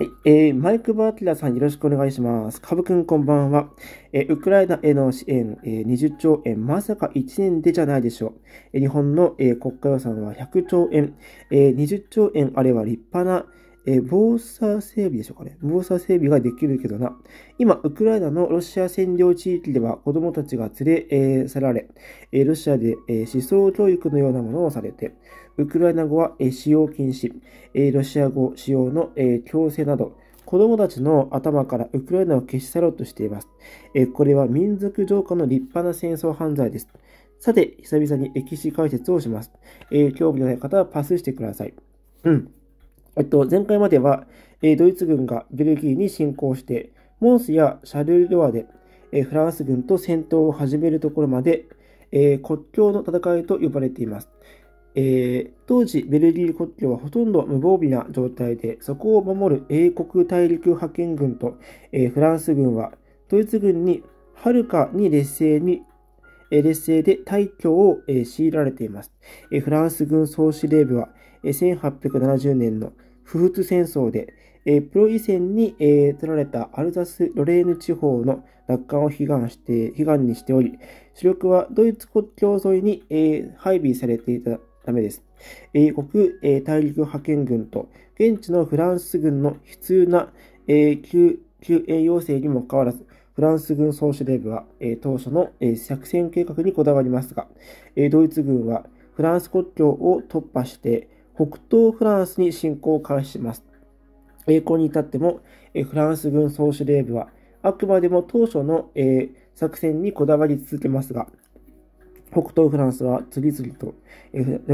はい、えー、マイク・バーティラさんよろしくお願いします。カブ君こんばんは。えー、ウクライナへの支援、えー、20兆円、まさか1年でじゃないでしょう。えー、日本の、えー、国家予算は100兆円、えー、20兆円あれば立派な、えー、防災整備でしょうかね。防災整備ができるけどな。今、ウクライナのロシア占領地域では子供たちが連れ、えー、去られ、えー、ロシアで、えー、思想教育のようなものをされて、ウクライナ語は使用禁止、ロシア語使用の強制など、子供たちの頭からウクライナを消し去ろうとしています。これは民族浄化の立派な戦争犯罪です。さて、久々に歴史解説をします。興味のない方はパスしてください。うん。えっと、前回までは、ドイツ軍がベルギーに侵攻して、モンスやシャルル・ドアでフランス軍と戦闘を始めるところまで、えー、国境の戦いと呼ばれています。えー、当時、ベルギー国境はほとんど無防備な状態で、そこを守る英国大陸派遣軍と、えー、フランス軍は、ドイツ軍にはるかに劣勢に、えー、劣勢で退去を、え強いられています。えフランス軍総司令部は、え1870年の不仏戦争で、えプロイセンに、え取られたアルザス・ロレーヌ地方の奪還を悲願して悲願にしており、主力はドイツ国境沿いに、え配備されていたためです。英国、えー、大陸派遣軍と現地のフランス軍の悲痛な、えー、救救援要請にもかかわらず、フランス軍総司令部は、えー、当初の、えー、作戦計画にこだわりますが、えー、ドイツ軍はフランス国境を突破して北東フランスに侵攻を開始します。栄光に至っても、えフランス軍総司令部はあくまでも当初の、え作戦にこだわり続けますが、北東フランスは次々と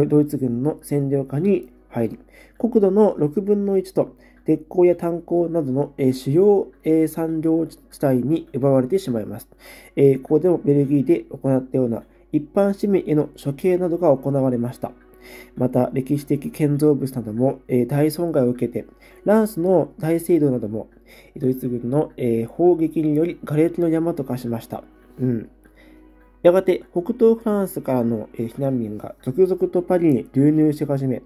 ドイツ軍の占領下に入り、国土の6分の1と鉄鋼や炭鉱などの主要産業地帯に奪われてしまいます。ここでもベルギーで行ったような一般市民への処刑などが行われました。また歴史的建造物なども、え大損害を受けて、ランスの大聖堂などもドイツ軍の、え砲撃により瓦礫の山と化しました。うんやがて北東フランスからの避難民が続々とパリに流入し始め、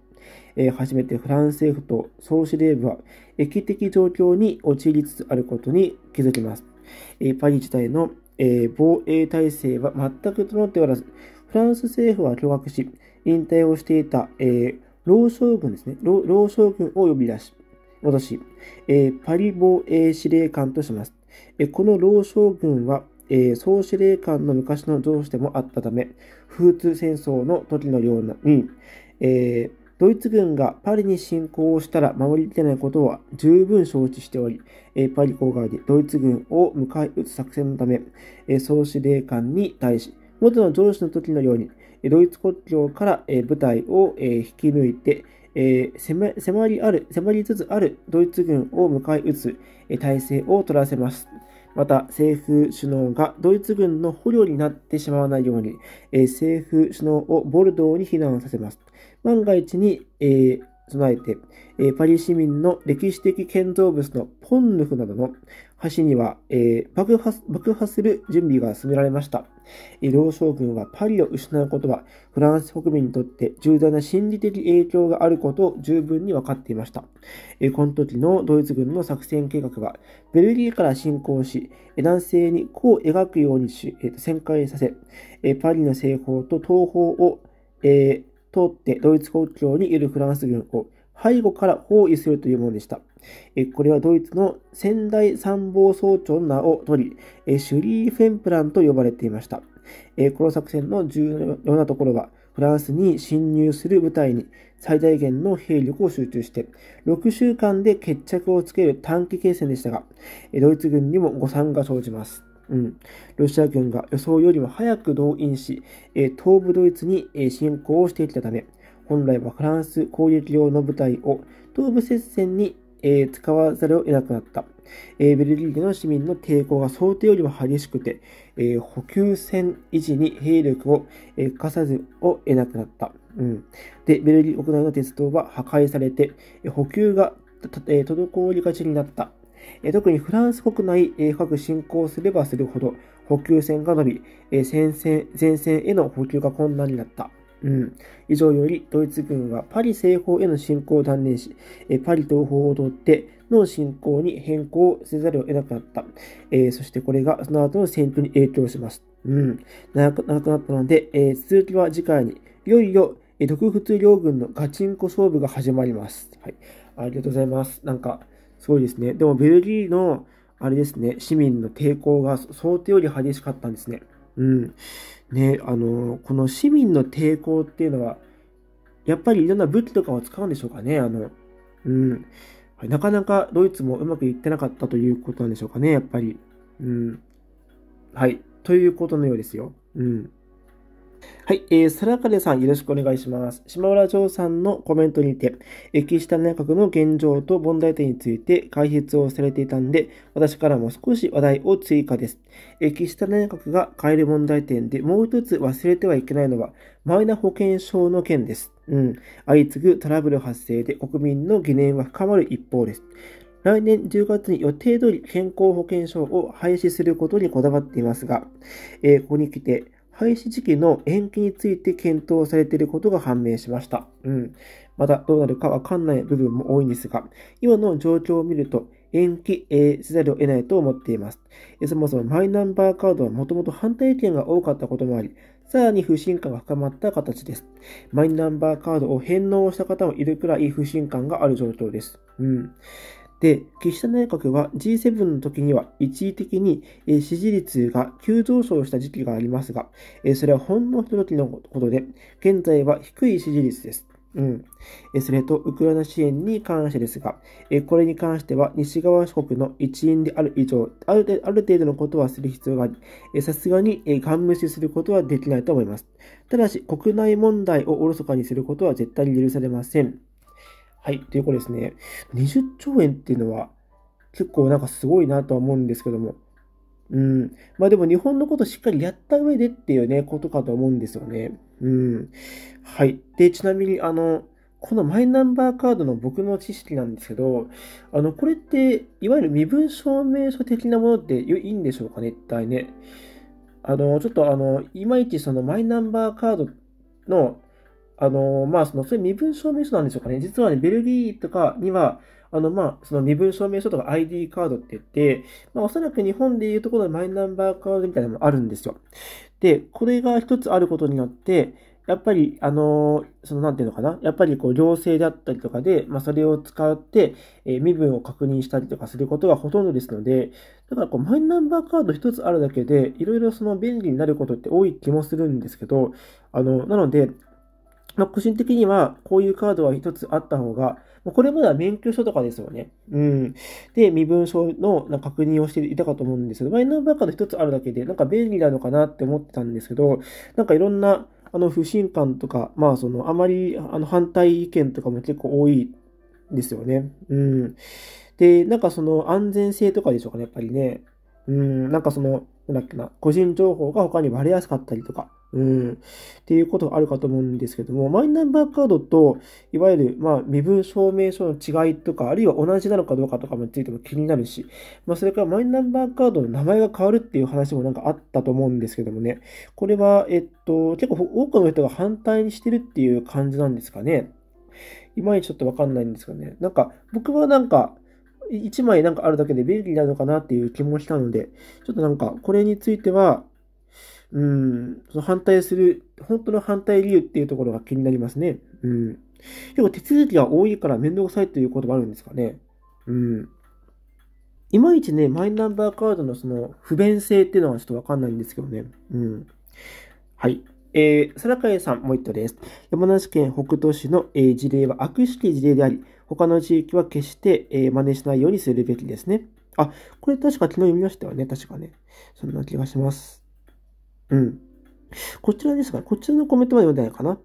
初めてフランス政府と総司令部は駅的状況に陥りつつあることに気づきます。パリ自体の防衛体制は全く整っておらず、フランス政府は驚愕し、引退をしていた、老将軍ですね、老将軍を呼び出し、戻し、パリ防衛司令官とします。この老将軍はえー、総司令官の昔の上司でもあったため、風通戦争の時のように、えー、ドイツ軍がパリに侵攻をしたら守りきれないことは十分承知しており、えー、パリ郊外でドイツ軍を迎え撃つ作戦のため、えー、総司令官に対し、元の上司の時のように、ドイツ国境から部隊を引き抜いて、えー、迫りある迫りつつあるドイツ軍を迎え撃つ体制を取らせます。また政府首脳がドイツ軍の捕虜になってしまわないように、えー、政府首脳をボルドーに避難させます。万が一に、えー、備えて、えパリ市民の歴史的建造物のポンヌフなどの橋には、えー、爆破爆破する準備が進められました。老将軍はパリを失うことはフランス国民にとって重大な心理的影響があることを十分に分かっていました。この時のドイツ軍の作戦計画はベルギーから侵攻し、男性に弧を描くようにし、旋回させ、パリの西方と東方を、えー、通ってドイツ国境にいるフランス軍を背後から包囲するというものでした。これはドイツの仙台参謀総長の名を取り、シュリーフェンプランと呼ばれていました。この作戦の重要なところは、フランスに侵入する部隊に最大限の兵力を集中して、6週間で決着をつける短期決戦でしたが、ドイツ軍にも誤算が生じます。うん、ロシア軍が予想よりも早く動員し、東部ドイツに侵攻をしていたため、本来はフランス攻撃用の部隊を東部接戦に、えー、使わざるを得なくなった。えー、ベルギーでの市民の抵抗が想定よりも激しくて、えー、補給線維持に兵力を、えー、さずを得なくなった。うん、で、ベルギー国内の鉄道は破壊されて、補給が、えー、滞りがちになった。えー、特にフランス国内、えー、深く侵攻すればするほど補給線が伸び、えー、戦線前線への補給が困難になった。うん、以上よりドイツ軍はパリ西方への侵攻を断念し、えパリ東方を通っての侵攻に変更せざるを得なくなった。えー、そしてこれがその後の戦闘に影響します。うん、長く長くなったので、えー、続きは次回に。いよいよ、え独仏両軍のガチンコ勝負が始まります。はい。ありがとうございます。なんか、すごいですね。でも、ベルギーの、あれですね、市民の抵抗が想定より激しかったんですね。うん。ね、あの、この市民の抵抗っていうのは、やっぱりいろんな武器とかを使うんでしょうかね、あの、うん。なかなかドイツもうまくいってなかったということなんでしょうかね、やっぱり。うん。はい。ということのようですよ。うん。はい、えー、サラかでさんよろしくお願いします。島村城さんのコメントにて、岸田内閣の現状と問題点について解説をされていたんで、私からも少し話題を追加です。岸田内閣が変える問題点でもう一つ忘れてはいけないのは、マイナ保険証の件です。うん、相次ぐトラブル発生で国民の疑念は深まる一方です。来年10月に予定通り健康保険証を廃止することにこだわっていますが、えー、ここに来て、廃止時期の延期について検討されていることが判明しました。うん。またどうなるかわかんない部分も多いんですが、今の状況を見ると、延期、えせざるを得ないと思っています。そもそもマイナンバーカードはもともと反対意見が多かったこともあり、さらに不信感が深まった形です。マイナンバーカードを返納した方もいるくらい不信感がある状況です。うん。で、岸田内閣は G7 の時には一時的に支持率が急上昇した時期がありますが、それはほんの一時のことで、現在は低い支持率です。うん、それと、ウクライナ支援に関してですが、これに関しては西側諸国の一員である以上、あるある程度のことはする必要があり、さすがにガン無視することはできないと思います。ただし、国内問題をおろそかにすることは絶対に許されません。はい。ということですね。20兆円っていうのは結構なんかすごいなとは思うんですけども。うん。まあでも日本のことしっかりやった上でっていうね、ことかと思うんですよね。うん。はい。で、ちなみにあの、このマイナンバーカードの僕の知識なんですけど、あの、これって、いわゆる身分証明書的なものっていいんでしょうかね、一体ね。あの、ちょっとあの、いまいちそのマイナンバーカードのあの、まあ、その、それ身分証明書なんでしょうかね。実はね、ベルギーとかには、あの、まあ、その身分証明書とか ID カードって言って、まあ、おそらく日本でいうところでマイナンバーカードみたいなのもあるんですよ。で、これが一つあることによって、やっぱり、あのその、なんていうのかな。やっぱり、こう、行政であったりとかで、まあ、それを使って、えー、身分を確認したりとかすることがほとんどですので、だから、こう、マイナンバーカード一つあるだけで、いろいろその便利になることって多い気もするんですけど、あの、なので、まあ、個人的には、こういうカードは一つあった方が、まこれまでは免許証とかですよね。うん。で、身分証のな確認をしていたかと思うんですけど、マイナンバーカード一つあるだけで、なんか便利なのかなって思ってたんですけど、なんかいろんな、あの、不信感とか、まあ、その、あまり、あの、反対意見とかも結構多いですよね。うん。で、なんかその安全性とかでしょうかね、やっぱりね。うん、なんかその、なんだっけな、個人情報が他にバレやすかったりとか、うん、っていうことがあるかと思うんですけども、マイナンバーカードと、いわゆる、まあ、身分証明書の違いとか、あるいは同じなのかどうかとかについても気になるし、まあ、それからマイナンバーカードの名前が変わるっていう話もなんかあったと思うんですけどもね、これは、えっと、結構多くの人が反対にしてるっていう感じなんですかね。いまいちちょっとわかんないんですがね、なんか、僕はなんか、1枚なんかあるだけで便利なのかなっていう気もしたので、ちょっとなんか、これについては、うん、その反対する、本当の反対理由っていうところが気になりますね。うん。結構手続きが多いから面倒くさいということもあるんですかね。うん。いまいちね、マイナンバーカードのその不便性っていうのはちょっとわかんないんですけどね。うん。はい。えー、かえさん、もう一度です。山梨県北杜市の、えー、事例は悪しき事例であり、他の地域は決して、えー、真似しないようにするべきですね。あ、これ確か昨日読みましたよね。確かね。そんな気がします。うん。こちらですが、こちらのコメントまで読んでないかな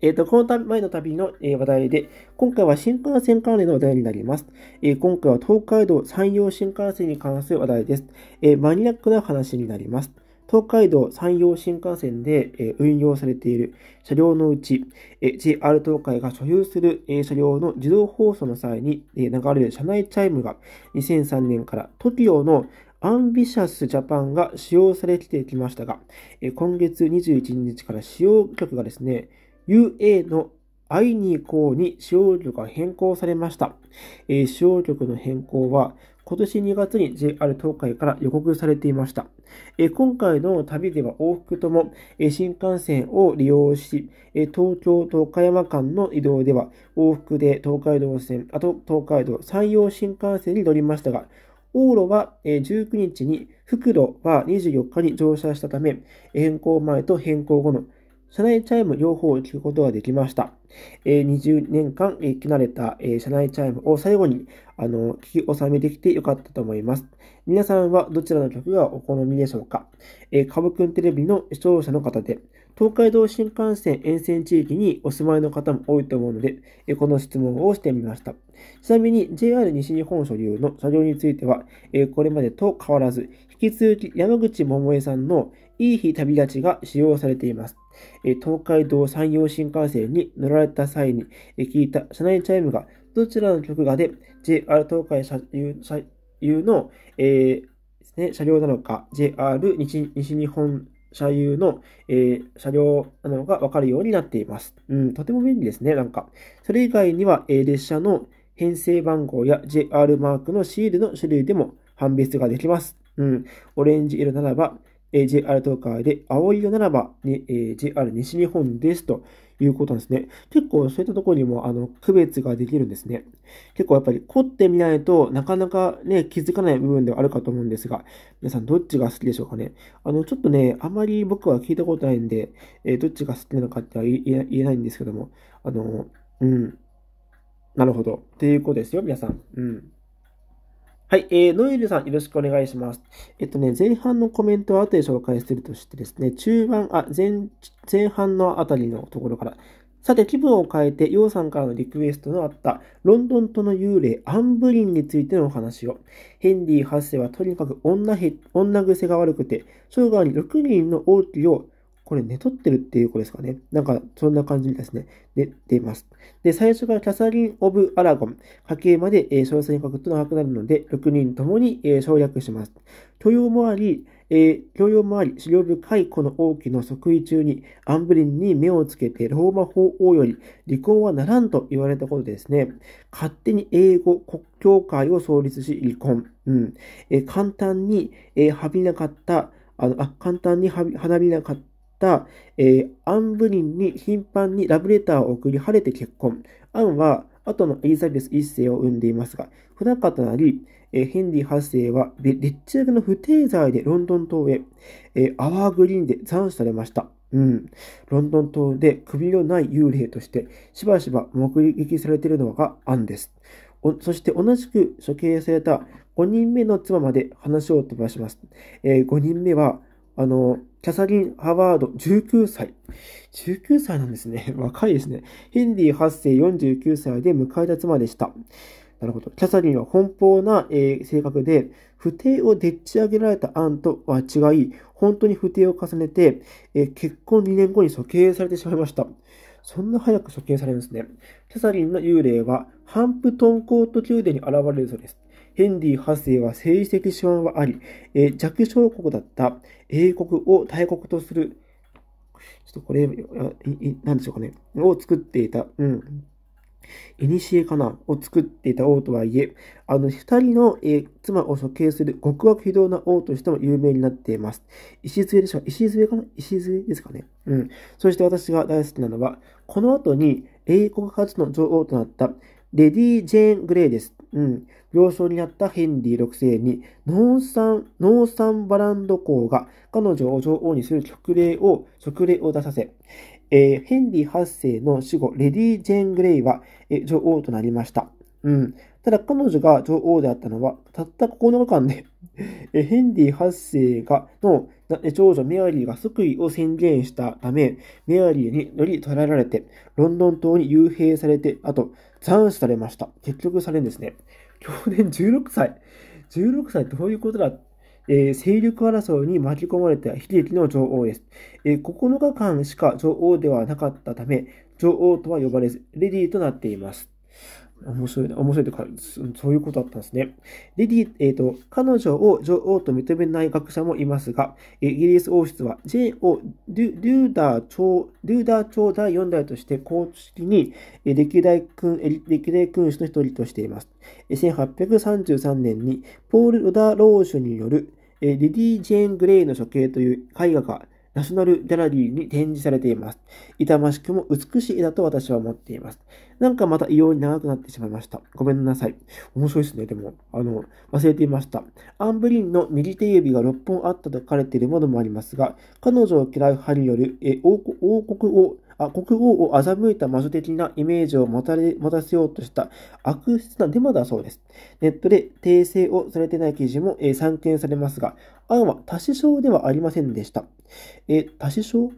えっ、ー、と、この度前の旅の、えー、話題で、今回は新幹線関連の話題になります。えー、今回は東海道山陽新幹線に関する話題です。えマニアックな話になります。東海道山陽新幹線で運用されている車両のうち、JR 東海が所有する車両の自動放送の際に流れる車内チャイムが2003年から TOKIO のアンビシャスジャパンが使用されてきましたが、今月21日から使用局がですね、UA の i いに行こに使用局が変更されました。使用局の変更は、今年2月に JR 東海から予告されていました。今回の旅では往復とも新幹線を利用し、東京と岡山間の移動では往復で東海道線、あと東海道山陽新幹線に乗りましたが、往路は19日に、復路は24日に乗車したため、変更前と変更後の車内チャイム両方を聞くことができました。え20年間、えー、き慣れた、え社内チャイムを最後に、あの、聞き納めできてよかったと思います。皆さんはどちらの曲がお好みでしょうかえー、かぶくんテレビの視聴者の方で、東海道新幹線沿線地域にお住まいの方も多いと思うので、えこの質問をしてみました。ちなみに JR 西日本所有の車両については、えこれまでと変わらず、引き続き山口百恵さんのいい日旅立ちが使用されています。東海道山陽新幹線に乗られた際に聞いた車内チャイムがどちらの曲がで JR 東海車友の、えーね、車両なのか JR 西日本車有の、えー、車両なのがわかるようになっています。うん、とても便利ですね、なんか。それ以外には、えー、列車の編成番号や JR マークのシールの種類でも判別ができます。うん、オレンジ色ならば、え JR 東海で、青色ならば、ねえー、JR 西日本ですということなんですね。結構そういったところにもあの区別ができるんですね。結構やっぱり凝ってみないとなかなかね、気づかない部分ではあるかと思うんですが、皆さんどっちが好きでしょうかね。あの、ちょっとね、あまり僕は聞いたことないんで、えー、どっちが好きなのかっては言えないんですけども、あの、うん。なるほど。っていうことですよ、皆さん。うん。はい、えー、ノエルさん、よろしくお願いします。えっとね、前半のコメントは後で紹介するとしてですね、中盤、あ、前、前半のあたりのところから、さて、気分を変えて、ヨウさんからのリクエストのあった、ロンドンとの幽霊、アンブリンについてのお話を。ヘンリー8世はとにかく女へ女癖が悪くて、生涯に6人の王妃をこれ寝取ってるっていう子ですかね。なんか、そんな感じですね。寝ています。で、最初からキャサリン・オブ・アラゴン、家系まで、えー、小書くと長くなるので、6人ともに、えー、省略します。許容もあり、えー、教養もあり、資料深いこの王妃の即位中に、アンブリンに目をつけて、ローマ法王より離婚はならんと言われたことですね。勝手に英語国教会を創立し、離婚。うん。えー、簡単に、えー、はびなかった、あの、あ、簡単にはび、はなびなかった、えー、アン・ブリンに頻繁にラブレターを送り、晴れて結婚。アンは、後のエリザベス1世を生んでいますが、不仲となり、えー、ヘンリー8世は、列中役の不定罪でロンドン島へ、えー、アワーグリーンで斬首されました。うん。ロンドン島で首のない幽霊として、しばしば目撃されているのがアンです。そして同じく処刑された5人目の妻まで話を飛ばします。えー、5人目は、あの、キャサリン・ハワード、19歳。19歳なんですね。若いですね。ヘンリー8世49歳で迎えた妻でした。なるほど。キャサリンは奔放な、えー、性格で、不定をでっち上げられた案とは違い、本当に不定を重ねて、えー、結婚2年後に処刑されてしまいました。そんな早く処刑されるんですね。キャサリンの幽霊は、ハンプトンコート宮殿に現れるそうです。ヘンリー8世は政治的手腕はあり、えー、弱小国だった英国を大国とする、ちょっとこれ、何でしょうかね、を作っていた、うん。いにしえかなを作っていた王とはいえ、あの、二人の、えー、妻を処刑する極悪非道な王としても有名になっています。石杖でしょ石杖かな石杖ですかね。うん。そして私が大好きなのは、この後に英国初の女王となったレディ・ジェーン・グレイです。うん。病床にあったヘンリー6世に、農産、農産バランド公が彼女を女王にする勅令を、直令を出させ、えー、ヘンリー8世の死後、レディー・ジェン・グレイは、えー、女王となりました。うん。ただ彼女が女王であったのは、たった9日間で えー、ヘンリー8世が、の、長女メアリーが即位を宣言したため、メアリーにより捕らえられて、ロンドン島に幽閉されて、あと斬首されました。結局されんですね。去年16歳。16歳どういうことだえー、勢力争いに巻き込まれた悲劇の女王です、えー、9日間しか女王ではなかったため、女王とは呼ばれず、レディーとなっています。面白いな、面白いってか、そういうことだったんですね。レディ、えっ、ー、と、彼女を女王と認めない学者もいますが、イギリス王室は、ジェーンをデュデューダー長、デューダー長第4代として公式に歴代君、歴代君主の一人としています。1833年に、ポール・ロダ・ローシュによる、レディ・ジェーン・グレイの処刑という絵画がナショナルギャラリーに展示されています。痛ましくも美しい絵だと私は思っています。なんかまた異様に長くなってしまいました。ごめんなさい。面白いですね、でも。あの、忘れていました。アンブリンの右手指が6本あったと書かれているものもありますが、彼女を嫌う歯による、え王国を国王を欺いた魔女的なイメージを持たれ持たせようとした悪質なデマだそうです。ネットで訂正をされてない記事も、えー、散見されますが、案は多子症ではありませんでした。えー、多子症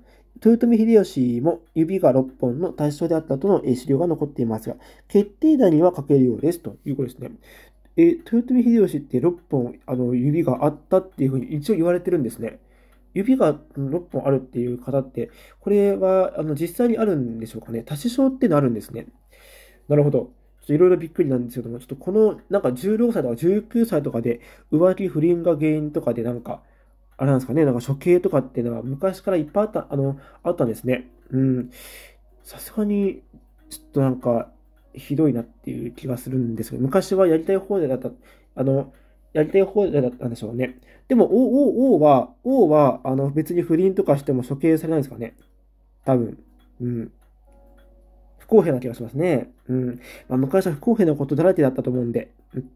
豊臣秀吉も指が6本の対象であったとの資料が残っていますが、決定打には欠けるようですということですね。えー、豊臣秀吉って6本あの指があったっていうふうに一応言われてるんですね。指が6本あるっていう方って、これはあの実際にあるんでしょうかね。多指症ってなのあるんですね。なるほど。ちょっといろいろびっくりなんですけども、ちょっとこの、なんか16歳とか19歳とかで浮気不倫が原因とかでなんか、あれなんですかね、なんか処刑とかっていうのは昔からいっぱいあった、あの、あったんですね。うん。さすがに、ちょっとなんか、ひどいなっていう気がするんですけど、昔はやりたい放題だった、あの、やりたい放題だったんでしょうね。でも、王、は、王は、あの、別に不倫とかしても処刑されないんですかね多分。うん。不公平な気がしますね。うん。まあ、昔は不公平なことだらけだったと思うんで。うん、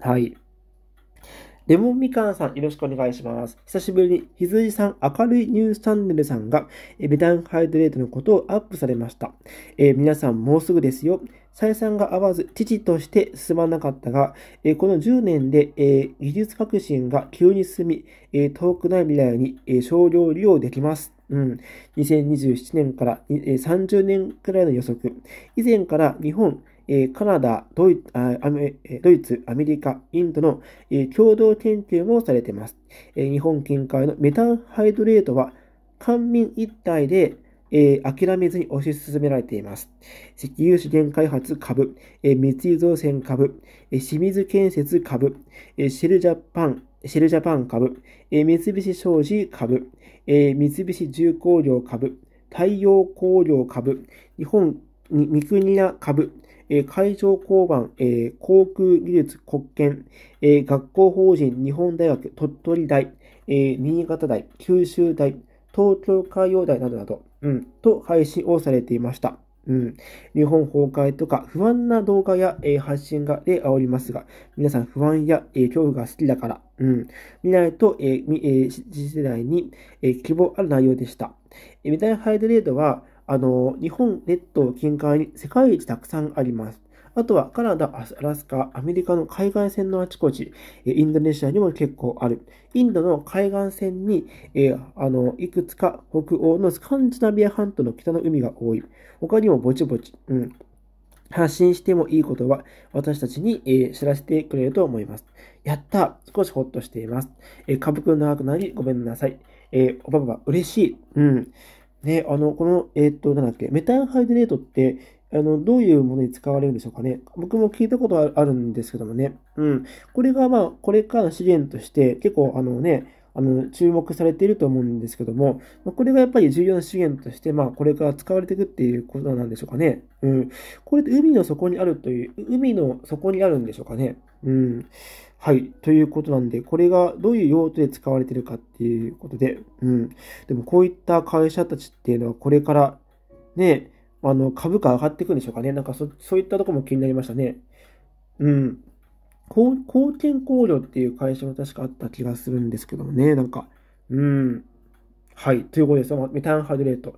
はい。レモンみかんさん、よろしくお願いします。久しぶりに、ひずいさん、明るいニュースチャンネルさんが、ベタンハイドレートのことをアップされました。えー、皆さん、もうすぐですよ。採算が合わず、父として進まなかったが、えー、この10年で、えー、技術革新が急に進み、え遠くない未来に、え少量利用できます。うん、2027年から30年くらいの予測。以前から日本、カナダドイドイツ、アメリカ、インドの、共同研究もされています、日本近海のメタンハイドレートは、官民一体で、諦めずに推し進められています。石油資源開発株、密輸三井造船株、清水建設株、シェルジャパン、シェルジャパン株、三菱商事株、三菱重工業株、太陽工業株、日本三国屋株、え海上交番、え航空技術国権、え学校法人日本大学鳥取大、え新潟大、九州大、東京海洋大などなど、うん、と配信をされていました。うん、日本崩壊とか不安な動画や、えー、発信がで煽りますが、皆さん不安や、えー、恐怖が好きだから、うん、見ないと、えーえー、次世代に、えー、希望ある内容でした。えー、メタルハイドレードは、あの、日本列島近海に世界一たくさんあります。あとはカナダ、アラスカ、アメリカの海岸線のあちこち、インドネシアにも結構ある。インドの海岸線に、えー、あの、いくつか北欧のスカンジナビア半島の北の海が多い。他にもぼちぼち、うん、発信してもいいことは私たちに、えー、知らせてくれると思います。やった少しほっとしています。えー、株く長くなりごめんなさい。えー、おばば嬉しい。うん。ね、あの、この、えー、っと、なんだっけ、メタンハイドレートって、あの、どういうものに使われるんでしょうかね。僕も聞いたことはあるんですけどもね。うん。これが、まあ、これからの資源として、結構、あのね、あの、注目されていると思うんですけども、まこれがやっぱり重要な資源として、まあ、これから使われていくっていうことなんでしょうかね。うん。これって海の底にあるという、海の底にあるんでしょうかね。うん。はい。ということなんで、これがどういう用途で使われてるかっていうことで、うん。でもこういった会社たちっていうのはこれから、ね、あの、株価上がっていくんでしょうかね。なんかそ、そういったとこも気になりましたね。うん。貢献工業っていう会社も確かあった気がするんですけどもね。なんか、うん。はい。ということです。メタンハイドレート。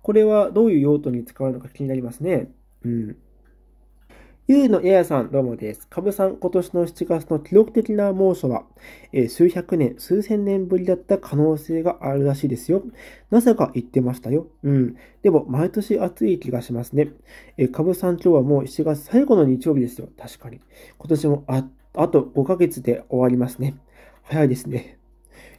これはどういう用途に使われるのか気になりますね。うん。ゆうのややさん、どうもです。かぶさん、今年の7月の記録的な猛暑は、えー、数百年、数千年ぶりだった可能性があるらしいですよ。なぜか言ってましたよ。うん。でも、毎年暑い気がしますね。かぶさん、今日はもう7月最後の日曜日ですよ。確かに。今年もあ、あと5ヶ月で終わりますね。早いですね。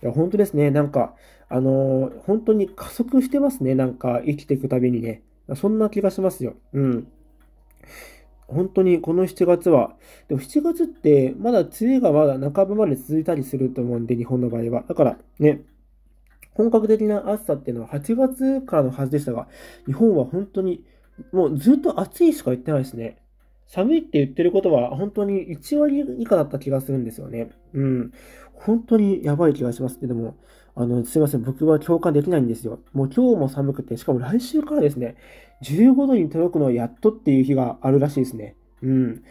いや、本当ですね。なんか、あのー、本当に加速してますね。なんか、生きていくたびにね。そんな気がしますよ。うん。本当にこの7月は、でも7月ってまだ梅雨がまだ半ばまで続いたりすると思うんで、日本の場合は。だからね、本格的な暑さっていうのは8月からのはずでしたが、日本は本当にもうずっと暑いしか言ってないですね。寒いって言ってることは本当に1割以下だった気がするんですよね。うん。本当にやばい気がしますけども、あの、すいません。僕は共感できないんですよ。もう今日も寒くて、しかも来週からですね、15度に届くのはやっとっていう日があるらしいですね。うん。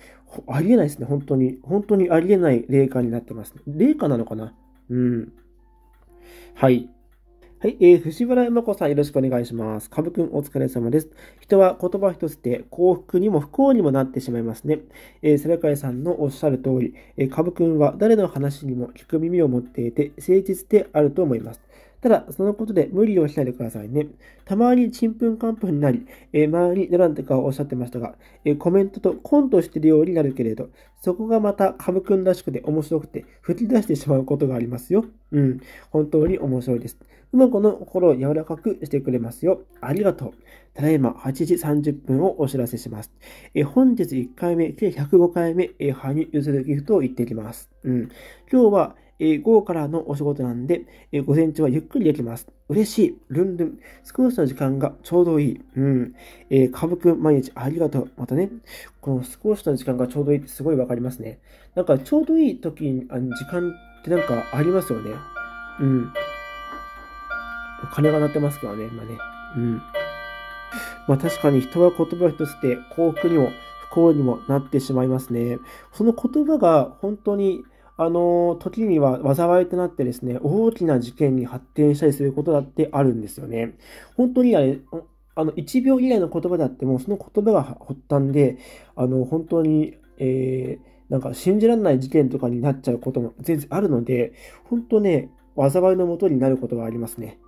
ありえないですね、本当に。本当にありえない冷感になってます、ね。冷なのかなうん。はい。はい、えー、藤原山子さん、よろしくお願いします。株くん、お疲れ様です。人は言葉一つで幸福にも不幸にもなってしまいますね。えー、セラさんのおっしゃる通り、えー、株くんは誰の話にも聞く耳を持っていて、誠実であると思います。ただ、そのことで無理をしないでくださいね。たまにちんぷんかんぷんになり、えー、周りになんてかおっしゃってましたが、えー、コメントとコントしてるようになるけれど、そこがまたカブくんらしくて面白くて吹き出してしまうことがありますよ。うん、本当に面白いです。うまこの心を柔らかくしてくれますよ。ありがとう。ただいま8時30分をお知らせします。え本日1回目、計105回目、えー、羽生結弦ギフトを行ってきます。うん、今日は、え午後からのお仕事なんで、え午前中はゆっくりできます。嬉しい。ルンルン。少しの時間がちょうどいい。うん。えー、かぶくん、毎日ありがとう。またね、この少しの時間がちょうどいいってすごいわかりますね。なんか、ちょうどいい時に、あの時間ってなんかありますよね。うん。鐘が鳴ってますからね、今ね。うん。まあ確かに人は言葉一つで幸福にも不幸にもなってしまいますね。その言葉が本当にあの、時には災いとなってですね、大きな事件に発展したりすることだってあるんですよね。本当にあれ、あの、1秒以内の言葉であっても、その言葉が発端で、あの、本当に、えー、なんか信じられない事件とかになっちゃうことも全然あるので、本当ね、災いのもとになることがありますね。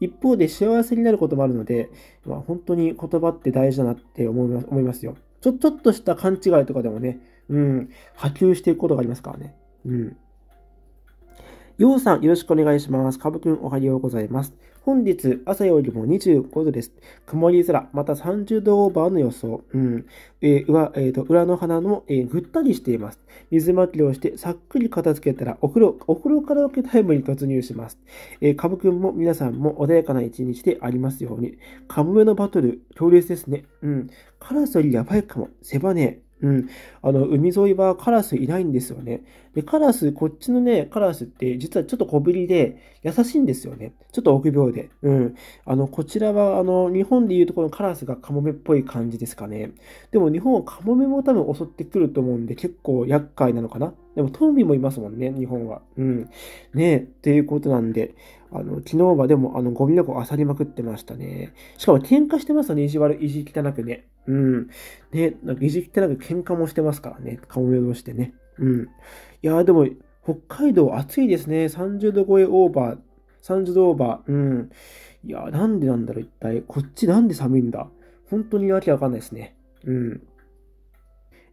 一方で幸せになることもあるので、まあ、本当に言葉って大事だなって思いますよ。ちょ、ちょっとした勘違いとかでもね、うん、波及していくことがありますからね。うん。ようさん、よろしくお願いします。かぶくん、おはようございます。本日、朝よりも25度です。曇り空、また30度オーバーの予想。うん。えー、わ、えっ、ー、と、裏の花の、えー、ぐったりしています。水まきをして、さっくり片付けたら、お風呂、お風呂カラオケタイムに突入します。えー、かぶくんも皆さんも穏やかな一日でありますように。カムメのバトル、強烈ですね。うん。カラスよりやばいかも。背え。うん。あの、海沿いはカラスいないんですよね。で、カラス、こっちのね、カラスって実はちょっと小ぶりで優しいんですよね。ちょっと臆病で。うん。あの、こちらは、あの、日本でいうとこのカラスがカモメっぽい感じですかね。でも日本はカモメも多分襲ってくると思うんで結構厄介なのかなでもトンビもいますもんね、日本は。うん。ねえ、っていうことなんで、あの、昨日はでも、あの、ゴミ箱漁りまくってましたね。しかも喧嘩してますよね、意地悪、意地汚くね。うん。ねなんか意地汚く喧嘩もしてますからね、顔目をしてね。うん。いやーでも、北海道暑いですね。30度超えオーバー。30度オーバー。うん。いやーなんでなんだろう、一体。こっちなんで寒いんだ。本当にわけわかんないですね。うん。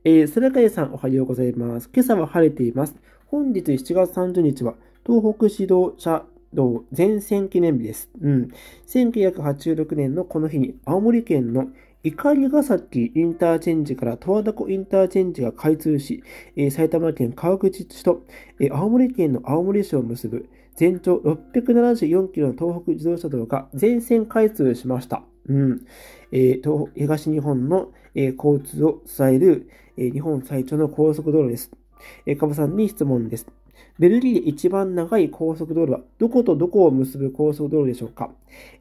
えー、空海さん、おはようございます。今朝は晴れています。本日7月30日は、東北指導者道全線記念日です。うん。1986年のこの日に、青森県の碇ヶ崎インターチェンジから十和田湖インターチェンジが開通し、えー、埼玉県川口市と、えー、青森県の青森市を結ぶ全長674キロの東北自動車道が全線開通しました。うん。えー、東東日本の、えー、交通を伝える日本最長の高速道路です。カブさんに質問です。ベルギーで一番長い高速道路はどことどこを結ぶ高速道路でしょうか、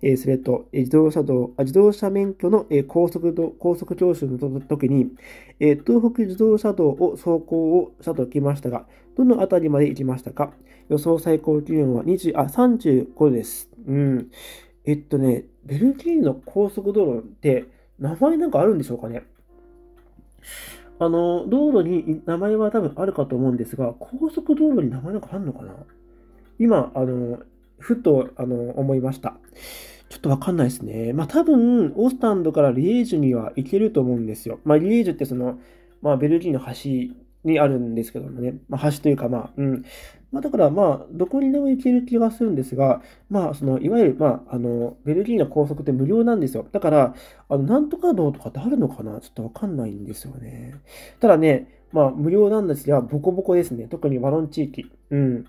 えー、それと、自動車道自動車免許の、高速道高速教習の時に、東北自動車道を走行をしたときましたが、どのあたりまで行きましたか予想最高気温は20あ35度です。うん。えっとね、ベルギーの高速道路って名前なんかあるんでしょうかねあの、道路に名前は多分あるかと思うんですが、高速道路に名前なんかあるのかな今、あの、ふと、あの、思いました。ちょっとわかんないですね。まあ多分、オスタンドからリエージュには行けると思うんですよ。まあリエージュってその、まあベルギーの橋にあるんですけどもね、まあ、橋というか、まあ、うん。まあ、だから、まあ、どこにでも行ける気がするんですが、まあ、その、いわゆる、まあ、あの、ベルギーの高速って無料なんですよ。だから、あの、なんとか道とかってあるのかなちょっとわかんないんですよね。ただね、まあ、無料なんですが、ボコボコですね。特にワロン地域。うん。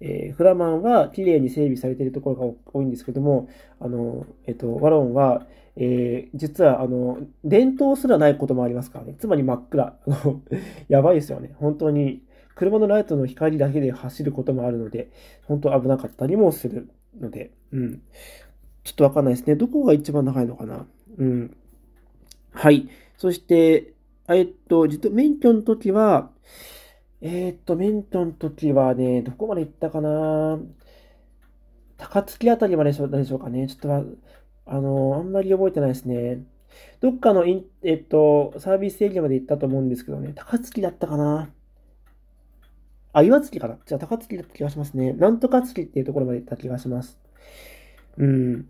えー、フラマンは綺麗に整備されているところが多いんですけども、あの、えっと、ワロンは、えー、実は、あの、電灯すらないこともありますからね。つまり真っ暗。やばいですよね。本当に、車のライトの光だけで走ることもあるので、本当危なかったりもするので、うん。ちょっとわかんないですね。どこが一番長いのかなうん。はい。そして、えっと、実は免許の時は、えー、っと、免許の時はね、どこまで行ったかな高槻あたりまででしょうかね。ちょっとあの、あんまり覚えてないですね。どっかのイえっと、サービスエリアまで行ったと思うんですけどね、高槻だったかなあ、岩槻かなじゃあ高槻だった気がしますね。なんとか槻っていうところまで行った気がします。うん。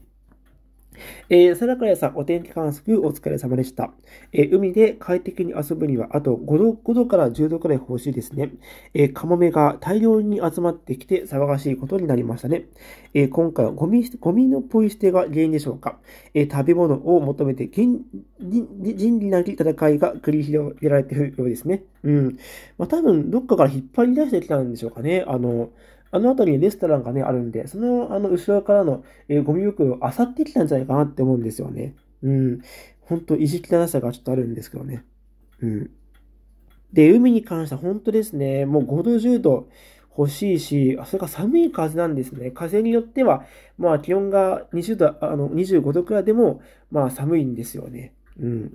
えー、皿屋さん、お天気観測お疲れ様でした。えー、海で快適に遊ぶには、あと5度 ,5 度から10度くらい欲しいですね。えー、カモメが大量に集まってきて騒がしいことになりましたね。えー、今回はゴミゴミのポイ捨てが原因でしょうか。えー、食べ物を求めて人人理なき戦いが繰り広げられているようですね。うん。まあ、多分、どっかから引っ張り出してきたんでしょうかね。あの、あの辺りにレストランがね、あるんで、その、あの、後ろからの、えー、ゴミ袋を漁ってきたんじゃないかなって思うんですよね。うん。ほんと、意地汚さがちょっとあるんですけどね。うん。で、海に関しては本当ですね、もう5度、10度欲しいし、それから寒い風なんですね。風によっては、まあ気温が20度、あの、25度くらいでも、まあ寒いんですよね。うん。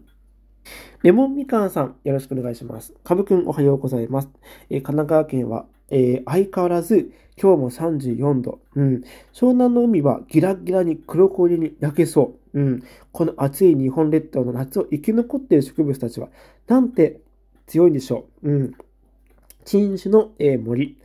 レモンみかんさん、よろしくお願いします。かぶくん、おはようございます。え神奈川県は、えー、相変わらず今日も34度。うん。湘南の海はギラギラに黒氷に焼けそう。うん。この暑い日本列島の夏を生き残っている植物たちは、なんて強いんでしょう。うん。陳種の、森、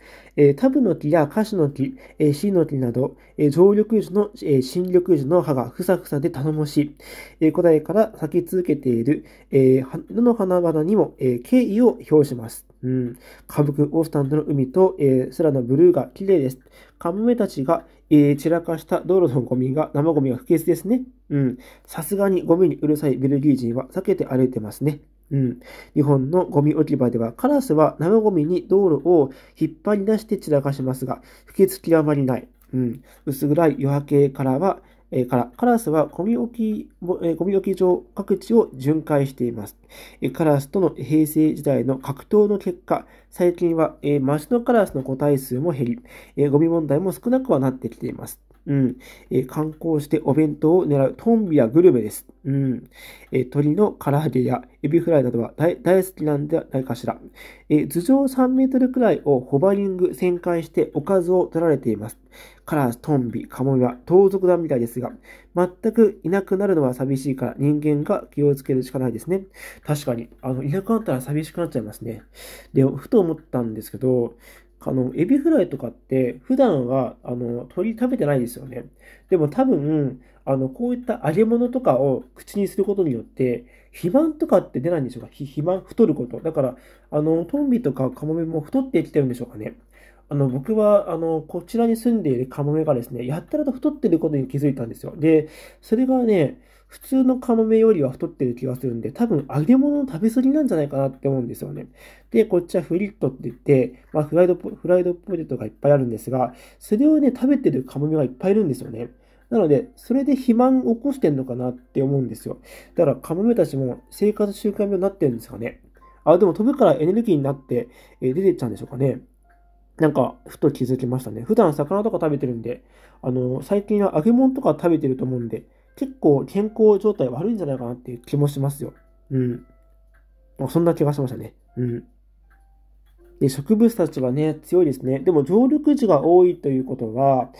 タブノキやカシノキ、シノキなど、常緑樹の、新緑樹の葉がふさふさで頼もしい。古代から咲き続けている、えの花々にも、敬意を表します。うん。カブオオスタンドの海と、えー、空のブルーが綺麗です。カムメたちが、えー、散らかした道路のゴミが、生ゴミが不潔ですね。うん。さすがにゴミにうるさいベルギー人は避けて歩いてますね。うん。日本のゴミ置き場では、カラスは生ゴミに道路を引っ張り出して散らかしますが、不潔極まりない。うん。薄暗い夜明けからは、えから、カラスはゴミ置き、えゴミ置き場各地を巡回しています。えカラスとの平成時代の格闘の結果、最近は、え街のカラスの個体数も減り、えゴミ問題も少なくはなってきています。うん。え観光してお弁当を狙うトンビやグルメです。うん。え鳥の唐揚げやエビフライなどは大大好きなんではないかしら。え頭上3メートルくらいをホバリング旋回しておかずを取られています。カラス、トンビ、カモメは盗賊団みたいですが、全くいなくなるのは寂しいから人間が気をつけるしかないですね。確かに、あの、いなくなったら寂しくなっちゃいますね。で、ふと思ったんですけど、あの、エビフライとかって、普段は、あの、鳥食べてないですよね。でも多分、あの、こういった揚げ物とかを口にすることによって、肥満とかって出ないんでしょうか肥満、太ること。だから、あの、トンビとかカモメも太ってきてるんでしょうかね。あの、僕は、あの、こちらに住んでいるカモメがですね、やったらと太ってることに気づいたんですよ。で、それがね、普通のカモメよりは太ってる気がするんで、多分揚げ物の食べ過ぎなんじゃないかなって思うんですよね。で、こっちはフリットって言って、まあ、フライド、フライドポテトがいっぱいあるんですが、それをね、食べてるカモメがいっぱいいるんですよね。なので、それで肥満を起こしてんのかなって思うんですよ。だから、カモメたちも生活習慣病になってるんですかね。あ、でも飛ぶからエネルギーになって出てっちゃうんでしょうかね。なんか、ふと気づきましたね。普段魚とか食べてるんで、あの、最近は揚げ物とか食べてると思うんで、結構健康状態悪いんじゃないかなっていう気もしますよ。うん。まあ、そんな気がしましたね。うん。で、植物たちはね、強いですね。でも、常緑樹が多いということは、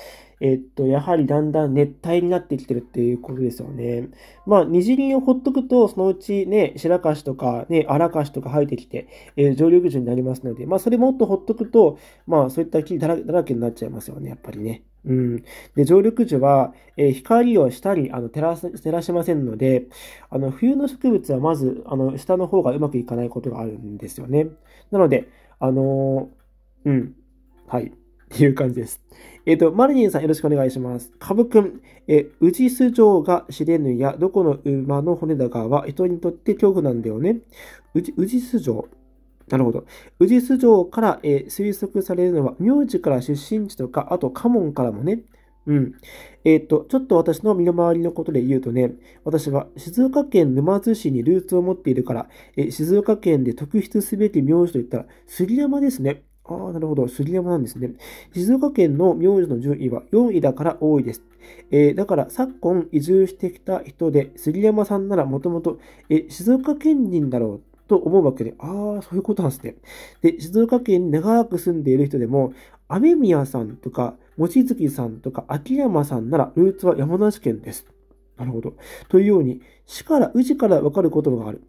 えっと、やはりだんだん熱帯になってきてるっていうことですよね。まあ、二次輪をほっとくと、そのうちね、白樫とかね、荒樫とか生えてきて、えー、上緑樹になりますので、まあ、それもっとほっとくと、まあ、そういった木だらだらけになっちゃいますよね、やっぱりね。うん。で、常緑樹は、えー、光を下にあの照らす照らしませんので、あの冬の植物はまずあの下の方がうまくいかないことがあるんですよね。なので、あのー、うん、はい、っていう感じです。えっ、ー、と、マリニンさんよろしくお願いします。カブくん、えー、ジじ城が知れぬや、どこの馬の骨だかは人にとって恐怖なんだよね。ウジうジす城。なるほど。ウジス城から、えー、推測されるのは、名字から出身地とか、あと家紋からもね。うん。えっ、ー、と、ちょっと私の身の回りのことで言うとね、私は静岡県沼津市にルーツを持っているから、えー、静岡県で特筆すべき名字といったら、杉山ですね。ああ、なるほど。杉山なんですね。静岡県の名字の順位は4位だから多いです。えー、だから昨今移住してきた人で、杉山さんならもともと、え、静岡県人だろうと思うわけで、ああ、そういうことなんですね。で、静岡県に長く住んでいる人でも、雨宮さんとか、望月さんとか、秋山さんなら、ルーツは山梨県です。なるほど。というように、市から宇治からわかることがある。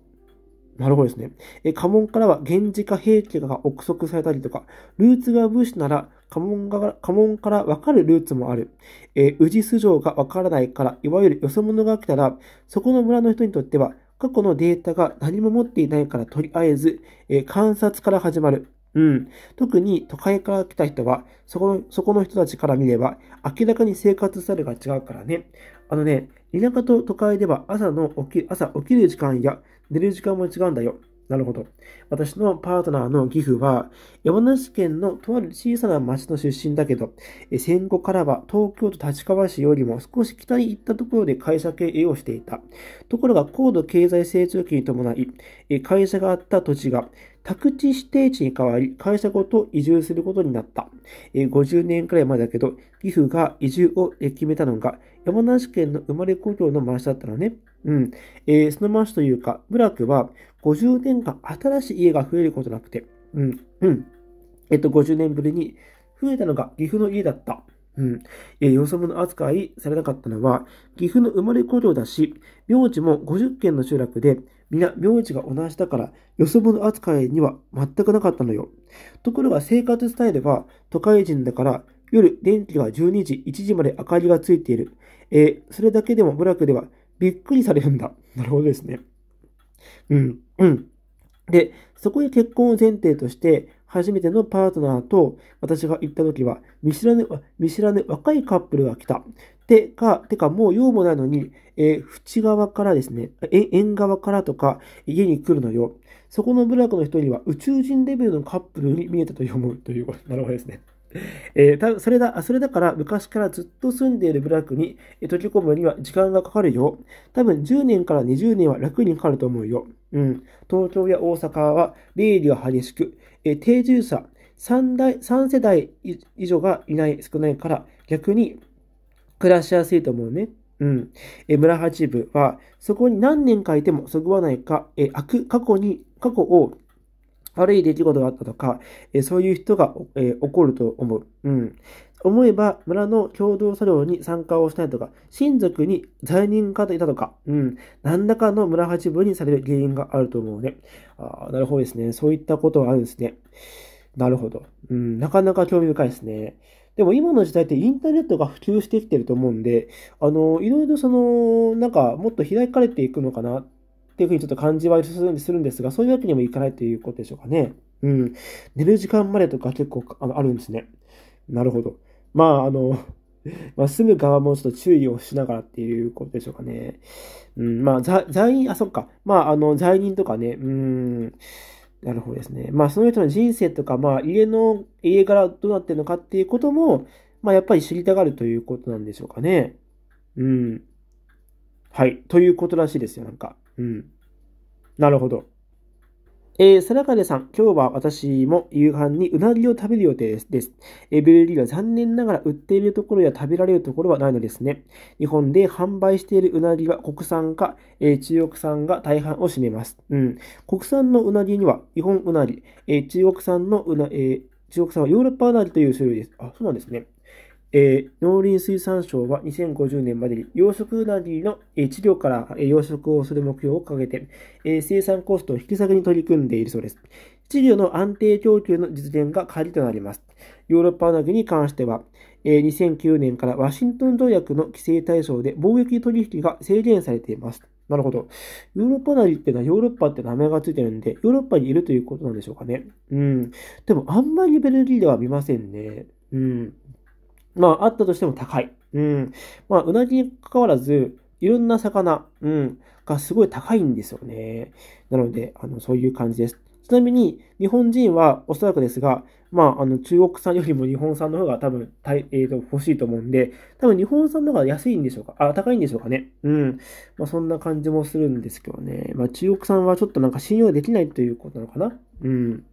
なるほどですね。え家紋からは源氏か平家が憶測されたりとか、ルーツが武士なら家紋が家紋からわかるルーツもある。え宇治素性がわからないから、いわゆるよそ者が来たら、そこの村の人にとっては、過去のデータが何も持っていないからとりあえず、え観察から始まる。うん。特に都会から来た人は、そこの、そこの人たちから見れば、明らかに生活スタイルが違うからね。あのね、田舎と都会では朝の起き、朝起きる時間や寝る時間も違うんだよ。なるほど。私のパートナーの義父は、山梨県のとある小さな町の出身だけど、戦後からは東京都立川市よりも少し北に行ったところで会社経営をしていた。ところが高度経済成長期に伴い、会社があった土地が宅地指定地に変わり、会社ごと移住することになった。50年くらい前だけど、義父が移住を決めたのが、山梨県の生まれ故郷の町だったのね。うん。えー、そのましというか、部落は50年間新しい家が増えることなくて、うん、うん。えっと、50年ぶりに増えたのが岐阜の家だった。うん。えー、よそ者扱いされなかったのは、岐阜の生まれ故郷だし、名字も50軒の集落で、皆名字が同じだから、よそ者扱いには全くなかったのよ。ところが生活スタイルは都会人だから、夜電気が12時、1時まで明かりがついている。えー、それだけでも部落ではびっくりされるんだ。なるほどですね。うん、うん。で、そこに結婚を前提として、初めてのパートナーと私が行った時は、見知らぬ、見知らぬ若いカップルが来た。てか、てかもう用もないのに、えー、縁側からですね、縁側からとか家に来るのよ。そこの部落の人には宇宙人レベルのカップルに見えたと思うということ。なるほどですね。えー、それだ、それだから昔からずっと住んでいる部落に溶け込むには時間がかかるよ。多分10年から20年は楽にかかると思うよ。うん。東京や大阪は入りが激しく、えー、定住者3代、3世代以上がいない、少ないから逆に暮らしやすいと思うね。うん。えー、村八部は、そこに何年かいてもそぐわないか、えー、悪、過去に、過去を悪い出来事があったとか、えそういう人が、え起こると思う。うん。思えば、村の共同作業に参加をしたりとか、親族に罪人がいたとか、うん、何らかの村八分にされる原因があると思うね。ああ、なるほどですね。そういったことがあるんですね。なるほど。うん、なかなか興味深いですね。でも今の時代ってインターネットが普及してきてると思うんで、あの、いろいろその、なんかもっと開かれていくのかなっていうふうにちょっと感じはするんですが、そういうわけにもいかないということでしょうかね。うん。寝る時間までとか結構あのあるんですね。なるほど。まあ、あの、まあ、住む側もちょっと注意をしながらっていうことでしょうかね。うん、まあ、在任、あ、そっか。まあ、あの、在任とかね、うん、なるほどですね。まあ、その人の人生とか、まあ、家の、家柄どうなってるのかっていうことも、まあ、やっぱり知りたがるということなんでしょうかね。うん。はい。ということらしいですよ、なんか。うん。なるほど。えー、さらかねさん、今日は私も夕飯にうなぎを食べる予定です。えー、ベルギーは残念ながら売っているところや食べられるところはないのですね。日本で販売しているうなぎは国産か、えー、中国産が大半を占めます。うん。国産のうなぎには日本うなぎ、えー、中国産のうな、えー、中国産はヨーロッパうなぎという種類です。あ、そうなんですね。えー、農林水産省は2050年までに養殖うなぎの、えー、治療から、養殖をする目標を掲げて、えー、生産コストを引き下げに取り組んでいるそうです。治療の安定供給の実現が鍵となります。ヨーロッパうなぎに関しては、えー、2009年からワシントン条約の規制対象で貿易取引が制限されています。なるほど。ヨーロッパなりってのはヨーロッパって名前がついてるんで、ヨーロッパにいるということなんでしょうかね。うん。でもあんまりベルギーでは見ませんね。うん。まあ、あったとしても高い。うん。まあ、うなぎに関わらず、いろんな魚、うん、がすごい高いんですよね。なので、あの、そういう感じです。ちなみに、日本人はおそらくですが、まあ、あの、中国産よりも日本産の方が多分、たいえー、と欲しいと思うんで、多分日本産の方が安いんでしょうか、あ、高いんでしょうかね。うん。まあ、そんな感じもするんですけどね。まあ、中国産はちょっとなんか信用できないということなのかな。うん。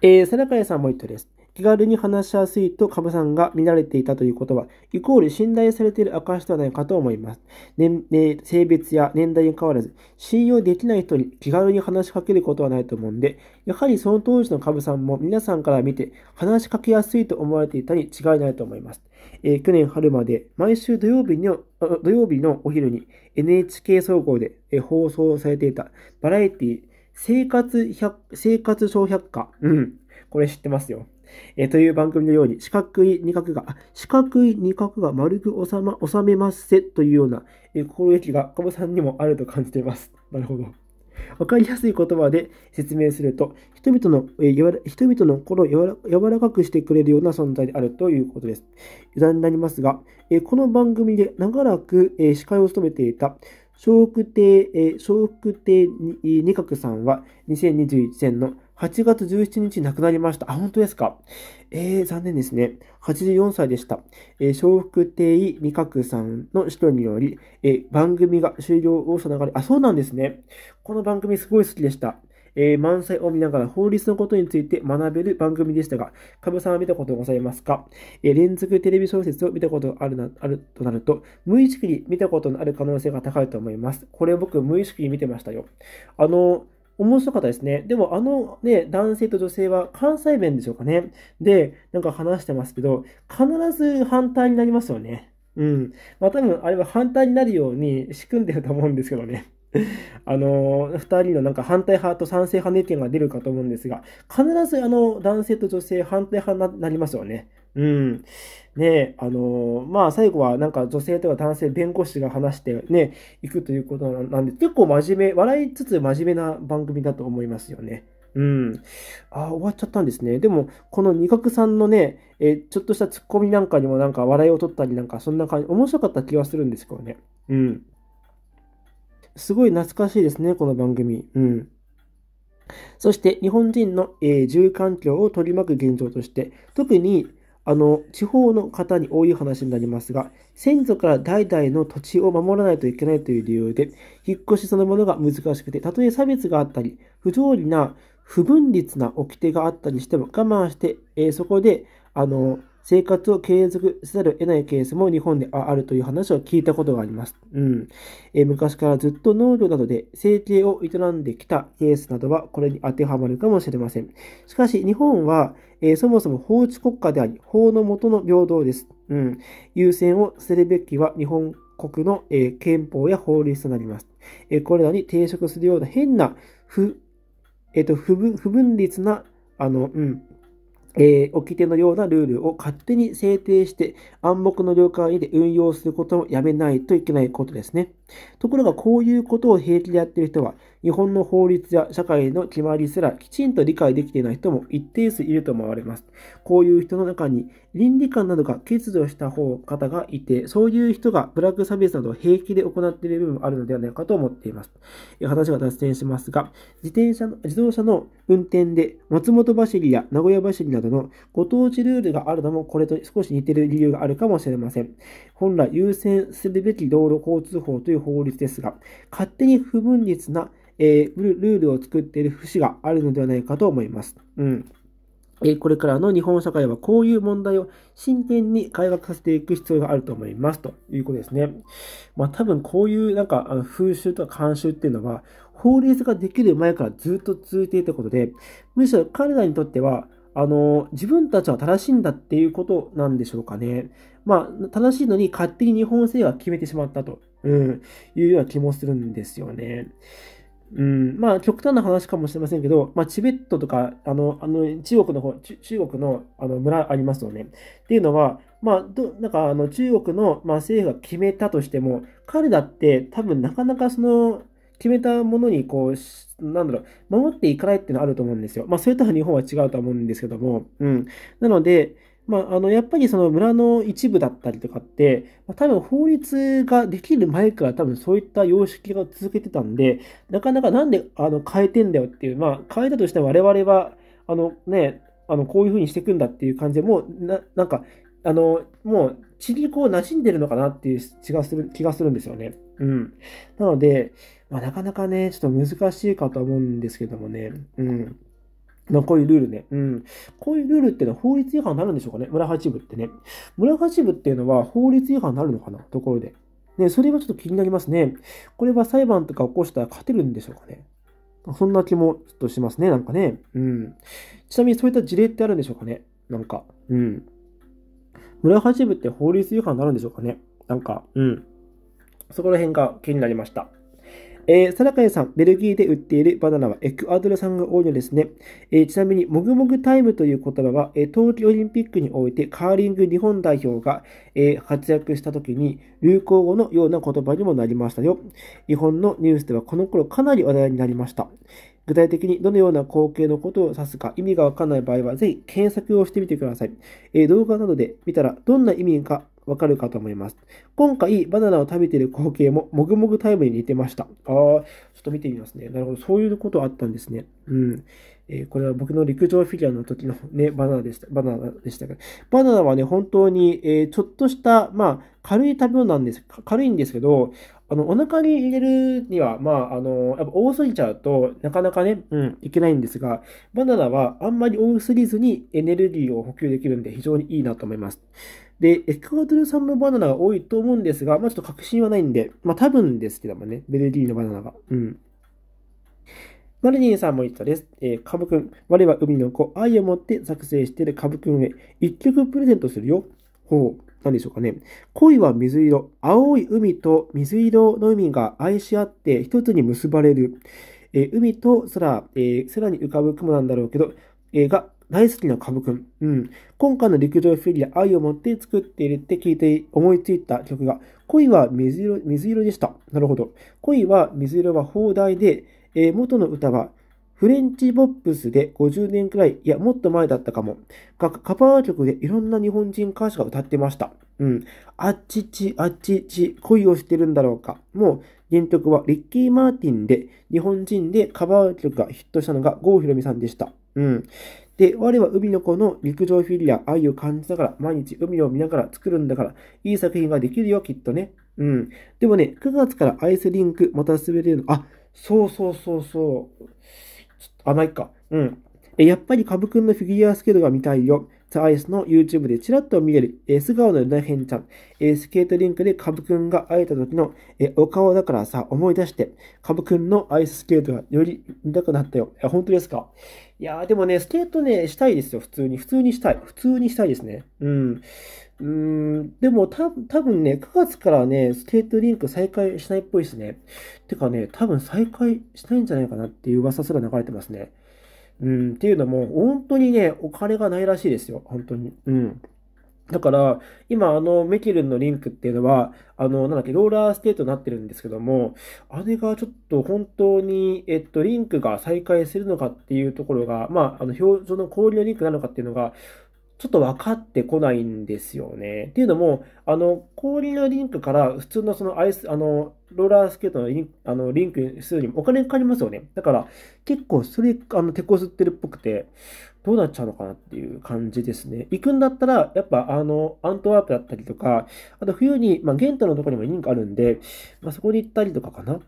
えー、背中屋さんも一頭です。気軽に話しやすいと株さんが見られていたということは、イコール信頼されている証ではないかと思います。年、齢、性別や年代に変わらず、信用できない人に気軽に話しかけることはないと思うんで、やはりその当時の株さんも皆さんから見て話しかけやすいと思われていたに違いないと思います。えー、去年春まで毎週土曜日の土曜日のお昼に NHK 総合で、え放送されていたバラエティ生活百生活小百科。うん。これ知ってますよ。えという番組のように、四角い二角が、四角い二角が丸く収ま、収めますせというような、え心意気が、このさんにもあると感じています。なるほど。わかりやすい言葉で説明すると、人々の、えー、わ人々の心を柔らかくしてくれるような存在であるということです。余談になりますが、えー、この番組で長らく、えー、司会を務めていた、小福亭、え小福亭二角さんは、2021年の8月17日亡くなりました。あ、本当ですか。えー、残念ですね。84歳でした。えー、笑福亭美覚さんの人により、えー、番組が終了をした流れ、あ、そうなんですね。この番組すごい好きでした。えー、満載を見ながら法律のことについて学べる番組でしたが、カブさんは見たことございますか、えー、連続テレビ小説を見たことあるな、あるとなると、無意識に見たことのある可能性が高いと思います。これ僕無意識に見てましたよ。あの、面白かったですね。でもあのね、男性と女性は関西弁でしょうかね。で、なんか話してますけど、必ず反対になりますよね。うん。まあ多分あれは反対になるように仕組んでると思うんですけどね。あのー、2人のなんか反対派と賛成派の意見が出るかと思うんですが、必ずあの男性と女性反対派になりますよね。うん。ねあのー、まあ、最後はなんか女性とか男性弁護士が話してね、いくということなんで、結構真面目、笑いつつ真面目な番組だと思いますよね。うん。ああ、終わっちゃったんですね。でも、この二角さんのね、えちょっとしたツッコミなんかにもなんか笑いを取ったりなんか、そんな感じ、面白かった気はするんですけどね。うん。すごい懐かしいですね、この番組。うん。そして、日本人の、え住環境を取り巻く現状として、特に、あの、地方の方に多い話になりますが、先祖から代々の土地を守らないといけないという理由で、引っ越しそのものが難しくて、たとえ差別があったり、不条理な、不分立な掟があったりしても我慢して、えー、そこで、あの、生活を継続せざるを得ないケースも日本であるという話を聞いたことがあります。うん。え昔からずっと農業などで生計を営んできたケースなどはこれに当てはまるかもしれません。しかし日本は、えー、そもそも法治国家であり、法の下の平等です。うん。優先をするべきは日本国の、えー、憲法や法律となります。えー、これらに抵触するような変な不、えっ、と不分、不分率な、あの、うん、えー、掟のようなルールを勝手に制定して暗黙の了解で運用することをやめないといけないことですね。ところがこういうことを平気でやっている人は日本の法律や社会の決まりすらきちんと理解できていない人も一定数いると思われます。こういう人の中に倫理観などが欠如した方方がいて、そういう人がブラック差別などを平気で行っている部分もあるのではないかと思っています。話が脱線しますが、自転車の自動車の運転で松本走りや名古屋走りなどのご当地ルールがあるのもこれと少し似ている理由があるかもしれません。本来優先するべき道路交通法という法律ですが、勝手に不分立なえー、ルールを作っている節があるのではないかと思います。うん。えー、これからの日本社会はこういう問題を真剣に改革させていく必要があると思います。ということですね。まあ多分こういうなんか風習とか慣習っていうのは法律ができる前からずっと続いていたことで、むしろ彼らにとってはあの、自分たちは正しいんだっていうことなんでしょうかね。まあ、正しいのに勝手に日本政府は決めてしまったと、うん、いうような気もするんですよね。うん、まあ、極端な話かもしれませんけど、まあ、チベットとか、あの、あの中国の方、中国のあの村ありますよね。っていうのは、まあ、ど、なんか、あの、中国の、まあ、政府が決めたとしても、彼だって多分なかなかその、決めたものに、こう、なんだろう、守っていかないっていうのはあると思うんですよ。まあ、それとは日本は違うと思うんですけども、うん。なので、まあ、あの、やっぱりその村の一部だったりとかって、まあ、多分法律ができる前から多分そういった様式が続けてたんで、なかなかなんであの変えてんだよっていう、まあ、変えたとしても我々は、あのね、あの、こういう風にしていくんだっていう感じでもう、な、なんか、あの、もう、地理こう馴染んでるのかなっていう気がする、気がするんですよね。うん。なので、まあ、なかなかね、ちょっと難しいかと思うんですけどもね、うん。なこういうルールね。うん。こういうルールってのは法律違反になるんでしょうかね。村八部ってね。村八部っていうのは法律違反になるのかなところで。ね、それはちょっと気になりますね。これは裁判とか起こしたら勝てるんでしょうかね。そんな気もちょっとしますね。なんかね。うん。ちなみにそういった事例ってあるんでしょうかね。なんか。うん。村八部って法律違反になるんでしょうかね。なんか。うん。そこら辺が気になりました。えー、サラカヤさん、ベルギーで売っているバナナはエクアドル産が多いのですね。えー、ちなみに、もぐもぐタイムという言葉は、えー、冬季オリンピックにおいてカーリング日本代表が、えー、活躍した時に流行語のような言葉にもなりましたよ。日本のニュースではこの頃かなり話題になりました。具体的にどのような光景のことを指すか意味がわからない場合は、ぜひ検索をしてみてください。えー、動画などで見たらどんな意味かわかるかと思います。今回、バナナを食べている光景も、もぐもぐタイムに似てました。ああ、ちょっと見てみますね。なるほど。そういうことあったんですね。うん。えー、これは僕の陸上フィギュアの時のね、バナナでした、バナナでしたけど、バナナはね、本当に、えー、ちょっとした、まあ、軽い食べ物なんです。軽いんですけど、あの、お腹に入れるには、まあ、あの、やっぱ多すぎちゃうとなかなかね、うん、いけないんですが、バナナはあんまり多すぎずにエネルギーを補給できるんで非常にいいなと思います。で、エクアドル産のバナナが多いと思うんですが、まあちょっと確信はないんで、まあ多分ですけどもね、ベルギーのバナナが。うん。マルニンさんも言ったです。えー、カブくん。我は海の子、愛を持って作成しているカブくんへ、一曲プレゼントするよ。ほう。何でしょうかね。恋は水色。青い海と水色の海が愛し合って一つに結ばれる。えー、海と空、えー、空に浮かぶ雲なんだろうけど、えー、が大好きなブくん。うん。今回の陸上フィギュア愛を持って作っているって聞いて思いついた曲が、恋は水色、水色でした。なるほど。恋は水色は放題で、えー、元の歌はフレンチボップスで50年くらい、いや、もっと前だったかも。カバー曲でいろんな日本人歌手が歌ってました。うん。あっちち、あっちち、恋をしてるんだろうか。もう、原曲はリッキー・マーティンで、日本人でカバー曲がヒットしたのが郷ひろみさんでした。うん。で、我は海の子の陸上フィギュア、愛を感じながら、毎日海を見ながら作るんだから、いい作品ができるよ、きっとね。うん。でもね、9月からアイスリンク、また滑れるの、あ、そうそうそうそう。甘いか。うん。え、やっぱりカブくんのフィギュアスケートが見たいよ。ザ・アイスの YouTube でちらっと見える、え素顔のルナヘちゃん、えスケートリンクでカブくんが会えた時の、えお顔だからさ、思い出して、カブくんのアイススケートがより見たくなったよ。や、本当ですかいやー、でもね、スケートね、したいですよ、普通に。普通にしたい。普通にしたいですね。うん。うーん、でもた多分ね、9月からね、ステートリンク再開しないっぽいですね。てかね、多分再開しないんじゃないかなっていう噂すら流れてますね。うん、っていうのも、本当にね、お金がないらしいですよ。本当に。うん。だから、今、あの、メキルンのリンクっていうのは、あの、なんだっけ、ローラーステートになってるんですけども、あれがちょっと本当に、えっと、リンクが再開するのかっていうところが、まあ、あの、表情の氷のリンクなのかっていうのが、ちょっと分かってこないんですよね。っていうのも、あの、氷のリンクから普通のそのアイス、あの、ローラースケートのリンあのリンクするにもお金かかりますよね。だから結構それ、あの、手こずってるっぽくて、どうなっちゃうのかなっていう感じですね。行くんだったら、やっぱあの、アントワープだったりとか、あと冬に、まあ、ゲントのところにもリンクあるんで、まあ、そこに行ったりとかかな。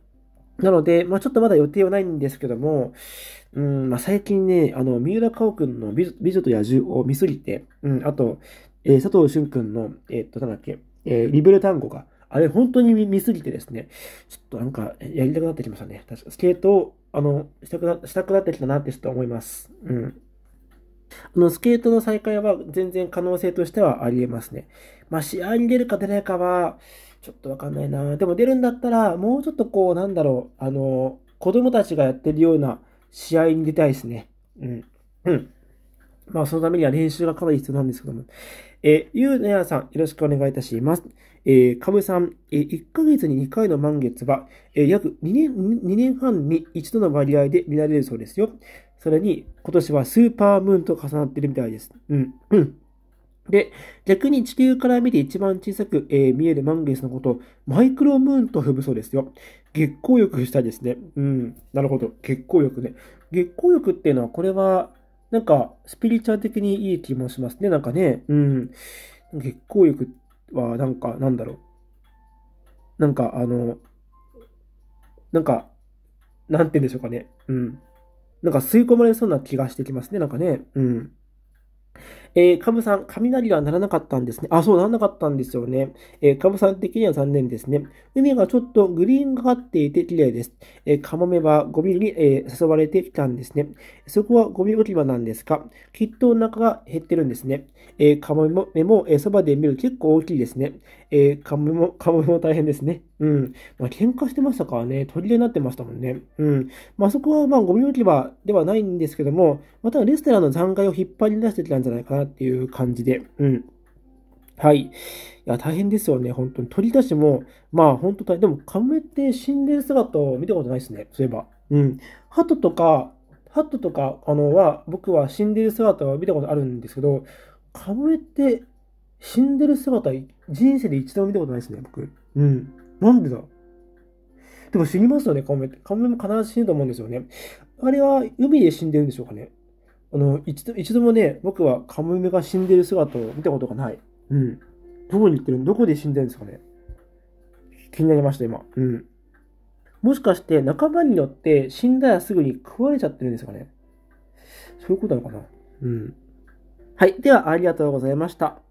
なので、まあ、ちょっとまだ予定はないんですけども、うん、まあ、最近ね、あの、三浦佳くんの美女と野獣を見すぎて、うん、あと、えー、佐藤俊くんの、えー、っと、なんだっけ、えー、リブル単語が、あれ本当に見すぎてですね、ちょっとなんかやりたくなってきましたね。確かスケートを、あの、したくな、したくなってきたなってちょっと思います。うん。あの、スケートの再開は全然可能性としてはあり得ますね。まあ、試合に出るか出ないかは、ちょっとわかんないなでも出るんだったら、もうちょっとこう、なんだろう、あの、子供たちがやってるような試合に出たいですね。うん。うん。まあ、そのためには練習がかなり必要なんですけども。えゆうなやさん、よろしくお願いいたします。えー、かぶさん、えー、1ヶ月に2回の満月は、えー、約2年、2年半に一度の割合で見られるそうですよ。それに、今年はスーパームーンと重なってるみたいです。うん。で、逆に地球から見て一番小さく、えー、見える満月のことをマイクロムーンと呼ぶそうですよ。月光浴したいですね。うん。なるほど。月光浴ね。月光浴っていうのは、これは、なんか、スピリチュアル的にいい気もしますね。なんかね。うん。月光浴は、なんか、なんだろう。なんか、あの、なんか、なんて言うんでしょうかね。うん。なんか吸い込まれそうな気がしてきますね。なんかね。うん。えー、カムさん、雷は鳴らなかったんですね。あ、そう、鳴らなかったんですよね。えー、カムさん的には残念ですね。海がちょっとグリーンがかっていて綺麗です。えー、カモメはゴミに、えー、誘われてきたんですね。そこはゴミ置き場なんですかきっとお腹が減ってるんですね。えー、カモメも、えそばで見る結構大きいですね。えカモメも、カモメも大変ですね。うん。まあ、喧嘩してましたからね、取りになってましたもんね。うん。まあ、そこは、まあ、ゴミ置き場ではないんですけども、またレストランの残骸を引っ張り出してきたんじゃないかな。なっていう感じで、うん。はい。いや、大変ですよね、本当に。鳥出しも、まあ、本当大変。でも、カムエって死んでる姿を見たことないですね、そういえば。うん。鳩とか、鳩とか、あの、は、僕は死んでる姿は見たことあるんですけど、カムエって死んでる姿、人生で一度も見たことないですね、僕。うん。なんでだでも死にますよね、カムメって。カムエも必ず死ぬと思うんですよね。あれは海で死んでるんでしょうかね。あの、一度、一度もね、僕はカモメが死んでる姿を見たことがない。うん。どこに行ってるどこで死んでるんですかね気になりました、今。うん。もしかして仲間によって死んだらすぐに食われちゃってるんですかねそういうことなのかなうん。はい。では、ありがとうございました。